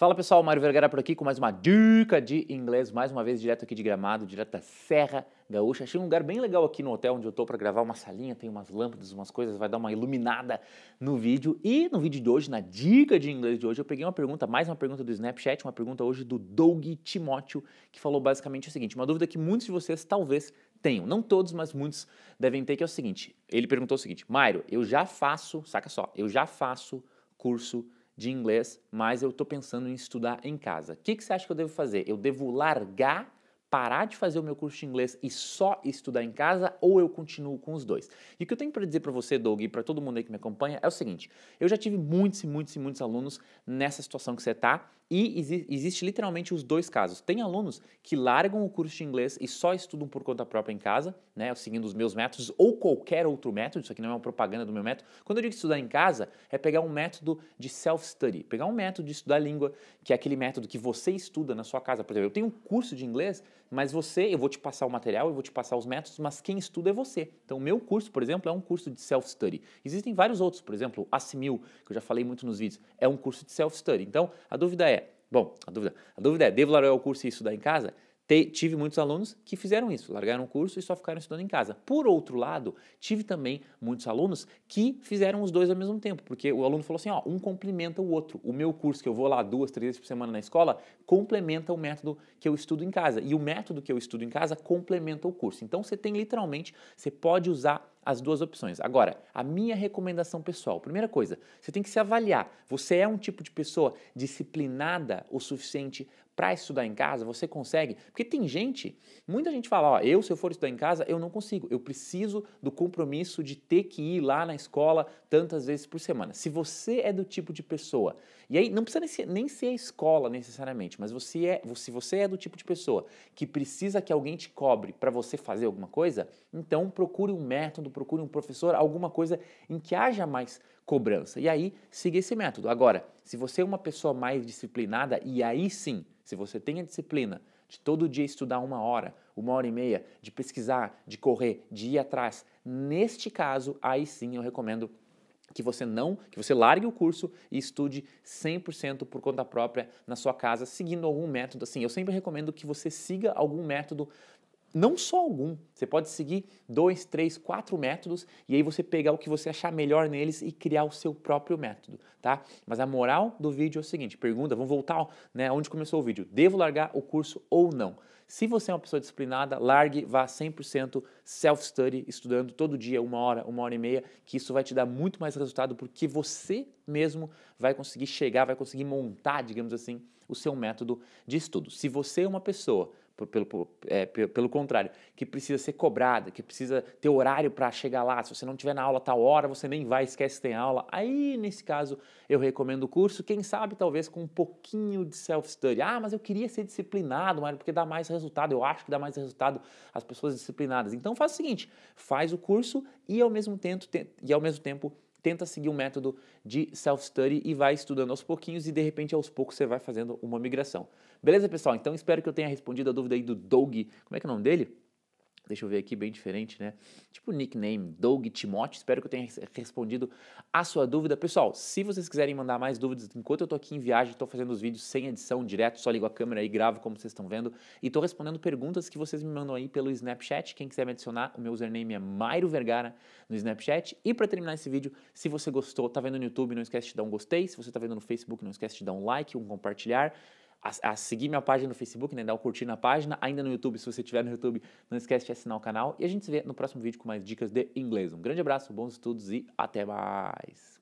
Fala pessoal, Mário Vergara por aqui com mais uma dica de inglês, mais uma vez direto aqui de Gramado, direto da Serra Gaúcha. Achei um lugar bem legal aqui no hotel onde eu tô para gravar uma salinha, tem umas lâmpadas, umas coisas, vai dar uma iluminada no vídeo. E no vídeo de hoje, na dica de inglês de hoje, eu peguei uma pergunta, mais uma pergunta do Snapchat, uma pergunta hoje do Doug Timóteo, que falou basicamente o seguinte, uma dúvida que muitos de vocês talvez tenham, não todos, mas muitos devem ter, que é o seguinte. Ele perguntou o seguinte: "Mário, eu já faço, saca só, eu já faço curso de de inglês, mas eu estou pensando em estudar em casa. O que, que você acha que eu devo fazer? Eu devo largar parar de fazer o meu curso de inglês e só estudar em casa ou eu continuo com os dois? E o que eu tenho para dizer para você, Doug, e para todo mundo aí que me acompanha é o seguinte: eu já tive muitos e muitos e muitos alunos nessa situação que você está e exi existe literalmente os dois casos. Tem alunos que largam o curso de inglês e só estudam por conta própria em casa, né, seguindo os meus métodos ou qualquer outro método, isso aqui não é uma propaganda do meu método. Quando eu digo estudar em casa, é pegar um método de self-study, pegar um método de estudar língua, que é aquele método que você estuda na sua casa. Por exemplo, eu tenho um curso de inglês mas você, eu vou te passar o material, eu vou te passar os métodos, mas quem estuda é você. Então, o meu curso, por exemplo, é um curso de self-study. Existem vários outros, por exemplo, o Assimil, que eu já falei muito nos vídeos, é um curso de self-study. Então, a dúvida é, bom, a dúvida, a dúvida é, devo largar o curso e estudar em casa? Te, tive muitos alunos que fizeram isso, largaram o curso e só ficaram estudando em casa. Por outro lado, tive também muitos alunos que fizeram os dois ao mesmo tempo, porque o aluno falou assim: ó, um complementa o outro. O meu curso, que eu vou lá duas, três vezes por semana na escola, complementa o método que eu estudo em casa. E o método que eu estudo em casa complementa o curso. Então você tem literalmente, você pode usar as duas opções. Agora, a minha recomendação pessoal. Primeira coisa, você tem que se avaliar. Você é um tipo de pessoa disciplinada o suficiente para estudar em casa? Você consegue? Porque tem gente, muita gente fala, ó, eu se eu for estudar em casa, eu não consigo. Eu preciso do compromisso de ter que ir lá na escola tantas vezes por semana. Se você é do tipo de pessoa, e aí não precisa nem ser, nem ser a escola necessariamente, mas você é, se você é do tipo de pessoa que precisa que alguém te cobre para você fazer alguma coisa, então procure um método procure um professor, alguma coisa em que haja mais cobrança. E aí siga esse método. Agora, se você é uma pessoa mais disciplinada, e aí sim, se você tem a disciplina de todo dia estudar uma hora, uma hora e meia, de pesquisar, de correr, de ir atrás, neste caso, aí sim eu recomendo que você não, que você largue o curso e estude 100% por conta própria na sua casa, seguindo algum método. Assim, eu sempre recomendo que você siga algum método não só algum. Você pode seguir dois, três, quatro métodos e aí você pegar o que você achar melhor neles e criar o seu próprio método, tá? Mas a moral do vídeo é o seguinte: pergunta, vamos voltar, né? Onde começou o vídeo? Devo largar o curso ou não? Se você é uma pessoa disciplinada, largue, vá 100% self-study, estudando todo dia, uma hora, uma hora e meia, que isso vai te dar muito mais resultado porque você mesmo vai conseguir chegar, vai conseguir montar, digamos assim, o seu método de estudo. Se você é uma pessoa pelo, é, pelo contrário, que precisa ser cobrada, que precisa ter horário para chegar lá. Se você não tiver na aula tal hora, você nem vai, esquece que tem aula. Aí, nesse caso, eu recomendo o curso. Quem sabe, talvez com um pouquinho de self-study. Ah, mas eu queria ser disciplinado, Mário, porque dá mais resultado. Eu acho que dá mais resultado as pessoas disciplinadas. Então, faz o seguinte: faz o curso e ao mesmo tempo, e ao mesmo tempo tenta seguir um método de self-study e vai estudando aos pouquinhos e de repente aos poucos você vai fazendo uma migração. Beleza, pessoal? Então espero que eu tenha respondido a dúvida aí do Doug. Como é que é o nome dele? deixa eu ver aqui, bem diferente, né? Tipo nickname, Doug Timote. Espero que eu tenha respondido a sua dúvida. Pessoal, se vocês quiserem mandar mais dúvidas, enquanto eu tô aqui em viagem, tô fazendo os vídeos sem edição, direto, só ligo a câmera e gravo como vocês estão vendo. E tô respondendo perguntas que vocês me mandam aí pelo Snapchat. Quem quiser me adicionar, o meu username é Mairo Vergara no Snapchat. E para terminar esse vídeo, se você gostou, tá vendo no YouTube, não esquece de dar um gostei. Se você tá vendo no Facebook, não esquece de dar um like, um compartilhar a, a, seguir minha página no Facebook, né? Dar um curtir na página. Ainda no YouTube, se você estiver no YouTube, não esquece de assinar o canal. E a gente se vê no próximo vídeo com mais dicas de inglês. Um grande abraço, bons estudos e até mais!